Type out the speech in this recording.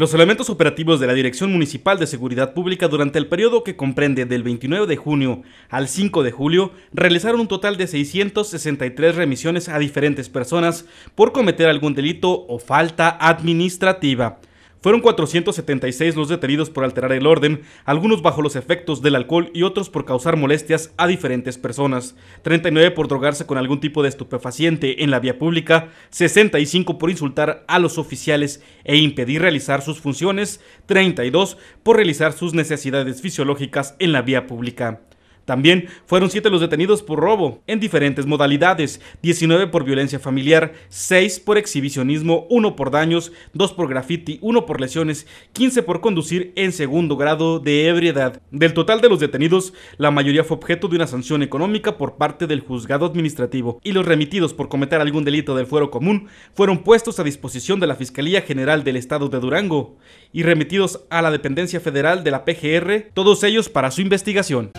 Los elementos operativos de la Dirección Municipal de Seguridad Pública durante el periodo que comprende del 29 de junio al 5 de julio realizaron un total de 663 remisiones a diferentes personas por cometer algún delito o falta administrativa. Fueron 476 los detenidos por alterar el orden, algunos bajo los efectos del alcohol y otros por causar molestias a diferentes personas, 39 por drogarse con algún tipo de estupefaciente en la vía pública, 65 por insultar a los oficiales e impedir realizar sus funciones, 32 por realizar sus necesidades fisiológicas en la vía pública. También fueron 7 los detenidos por robo en diferentes modalidades, 19 por violencia familiar, 6 por exhibicionismo, 1 por daños, 2 por graffiti, 1 por lesiones, 15 por conducir en segundo grado de ebriedad. Del total de los detenidos, la mayoría fue objeto de una sanción económica por parte del juzgado administrativo y los remitidos por cometer algún delito del fuero común fueron puestos a disposición de la Fiscalía General del Estado de Durango y remitidos a la dependencia federal de la PGR, todos ellos para su investigación.